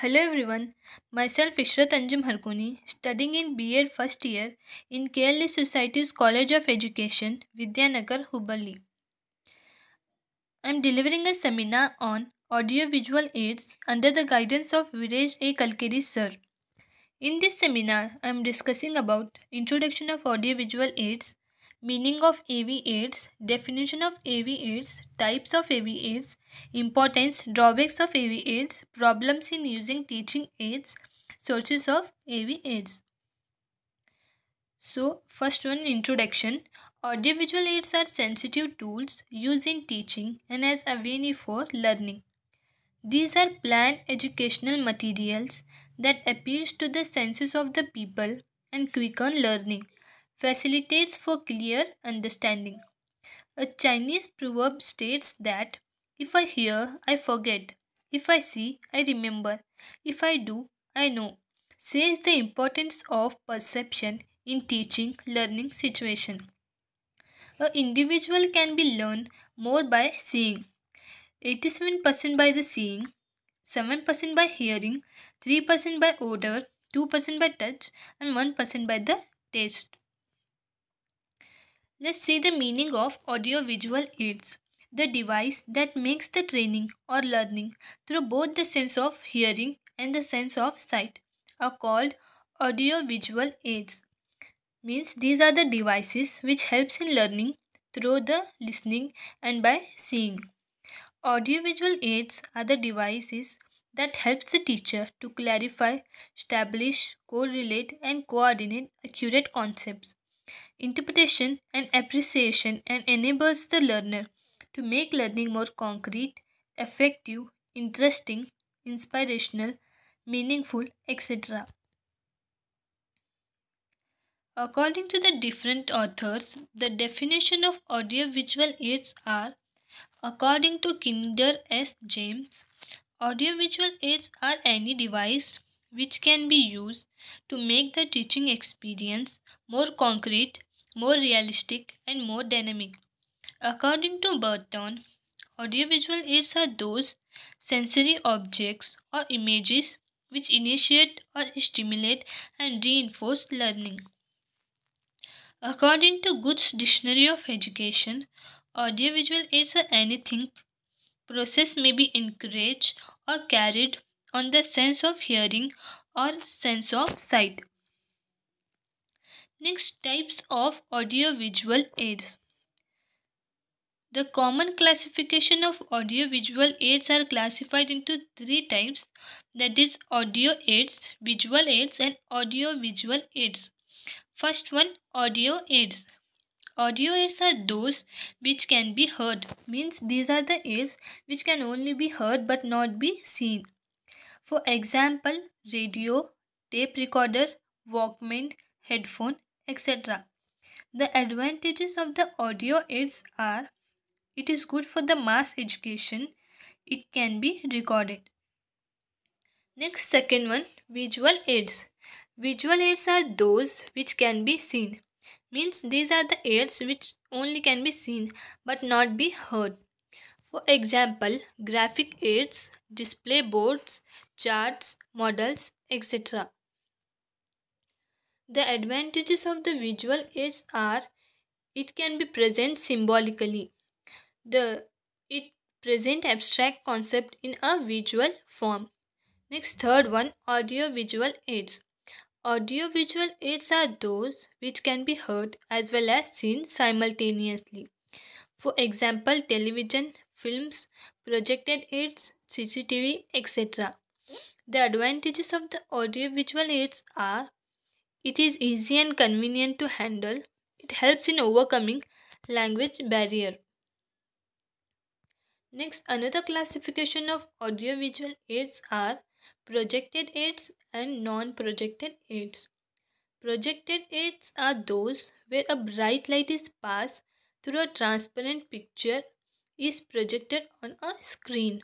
Hello everyone, myself Ishrat Anjum Harkuni, studying in B.Ed first year in KLA Society's College of Education, Vidyanagar, Hubali. I am delivering a seminar on audiovisual aids under the guidance of Virej A. Kalkeri sir. In this seminar, I am discussing about introduction of audiovisual aids, meaning of AV AIDS, definition of AV AIDS, types of AV AIDS, importance, drawbacks of AV AIDS, problems in using teaching aids, sources of AV AIDS. So, first one introduction. Audiovisual aids are sensitive tools used in teaching and as a venue for learning. These are planned educational materials that appeals to the senses of the people and quicken learning facilitates for clear understanding. A Chinese proverb states that if I hear, I forget. If I see, I remember. If I do, I know. Says the importance of perception in teaching learning situation. A individual can be learned more by seeing. 87% by the seeing, 7% by hearing, 3% by odor, 2% by touch and 1% by the taste. Let's see the meaning of audiovisual aids. The device that makes the training or learning through both the sense of hearing and the sense of sight are called audiovisual aids. Means these are the devices which helps in learning through the listening and by seeing. Audiovisual aids are the devices that helps the teacher to clarify, establish, correlate and coordinate accurate concepts interpretation and appreciation and enables the learner to make learning more concrete, effective, interesting, inspirational, meaningful, etc. According to the different authors, the definition of audiovisual aids are according to Kinder S. James, audiovisual aids are any device which can be used to make the teaching experience more concrete, more realistic, and more dynamic. According to Burton, audiovisual aids are those sensory objects or images which initiate or stimulate and reinforce learning. According to Good's Dictionary of Education, audiovisual aids are anything process may be encouraged or carried on the sense of hearing or sense of sight. Next, types of audiovisual aids. The common classification of audiovisual aids are classified into three types that is audio aids, visual aids and audiovisual aids. First one audio aids. Audio aids are those which can be heard means these are the aids which can only be heard but not be seen for example, radio, tape recorder, Walkman, headphone, etc. The advantages of the audio aids are it is good for the mass education, it can be recorded. Next, second one visual aids. Visual aids are those which can be seen. Means these are the aids which only can be seen but not be heard. For example, graphic aids, display boards, charts, models, etc. The advantages of the visual aids are it can be present symbolically. The it present abstract concept in a visual form. Next third one audio visual aids. Audio visual aids are those which can be heard as well as seen simultaneously. For example, television, films, projected aids, CCTV, etc. The advantages of the audiovisual aids are it is easy and convenient to handle. It helps in overcoming language barrier. Next, another classification of audiovisual aids are projected aids and non-projected aids. Projected aids are those where a bright light is passed through a transparent picture is projected on a screen.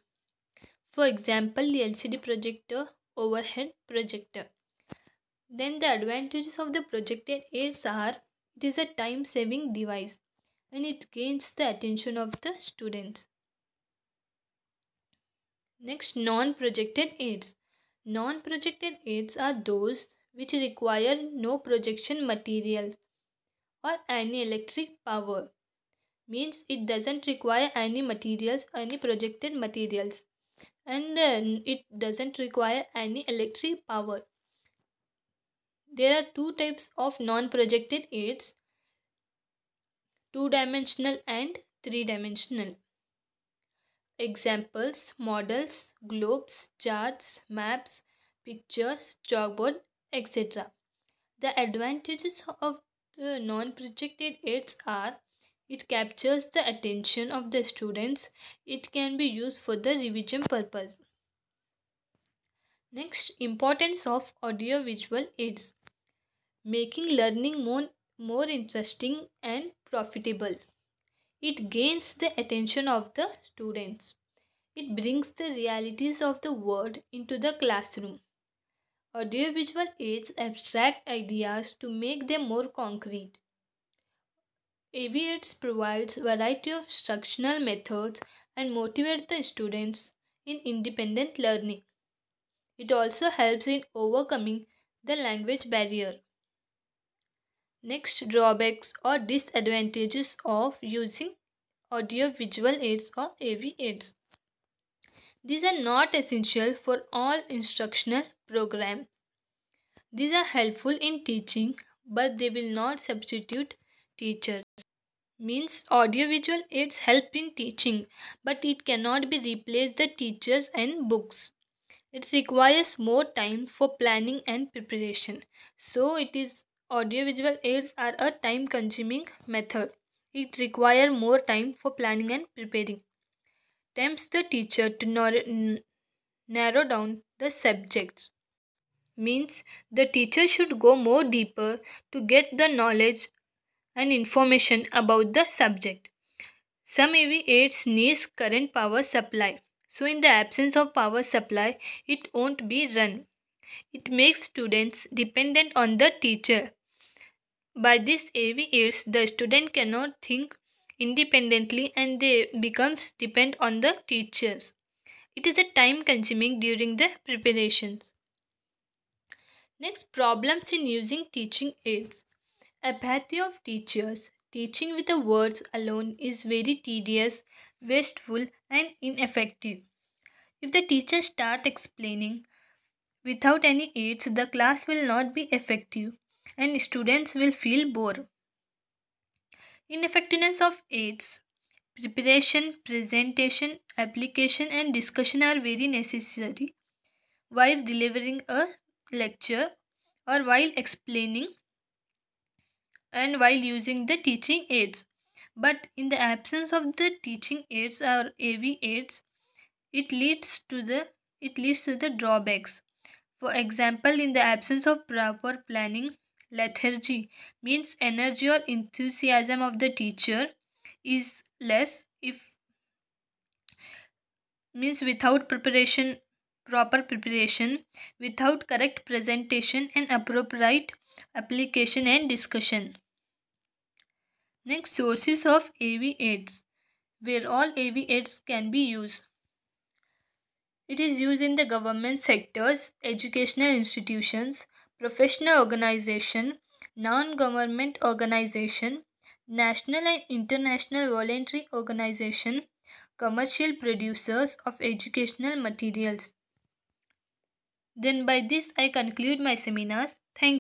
For example, the LCD projector, overhead projector. Then the advantages of the projected aids are it is a time saving device and it gains the attention of the students. Next, non-projected aids. Non-projected aids are those which require no projection material or any electric power means it doesn't require any materials any projected materials and uh, it doesn't require any electric power there are two types of non-projected aids two-dimensional and three-dimensional examples models globes charts maps pictures chalkboard etc the advantages of the non-projected aids are it captures the attention of the students. It can be used for the revision purpose. Next, importance of audiovisual aids. Making learning more, more interesting and profitable. It gains the attention of the students. It brings the realities of the world into the classroom. Audiovisual aids abstract ideas to make them more concrete. Aviates provides variety of instructional methods and motivates the students in independent learning. It also helps in overcoming the language barrier. Next, drawbacks or disadvantages of using audio-visual aids or AV aids. These are not essential for all instructional programs. These are helpful in teaching, but they will not substitute teachers means audiovisual aids help in teaching but it cannot be replaced the teachers and books it requires more time for planning and preparation so it is audiovisual aids are a time consuming method it require more time for planning and preparing tempts the teacher to nor- narrow down the subjects means the teacher should go more deeper to get the knowledge and information about the subject. Some av aids needs current power supply. So in the absence of power supply, it won't be run. It makes students dependent on the teacher. By this av aids, the student cannot think independently and they becomes depend on the teachers. It is a time consuming during the preparations. Next, problems in using teaching aids party of teachers. Teaching with the words alone is very tedious, wasteful, and ineffective. If the teacher starts explaining without any aids, the class will not be effective and students will feel bored. Ineffectiveness of aids. Preparation, presentation, application, and discussion are very necessary while delivering a lecture or while explaining and while using the teaching aids. But in the absence of the teaching aids or AV aids, it leads to the it leads to the drawbacks. For example, in the absence of proper planning, lethargy means energy or enthusiasm of the teacher is less if means without preparation proper preparation without correct presentation and appropriate application and discussion Next, sources of AV aids, where all AV aids can be used. It is used in the government sectors, educational institutions, professional organization, non-government organization, national and international voluntary organization, commercial producers of educational materials. Then by this I conclude my seminars. Thank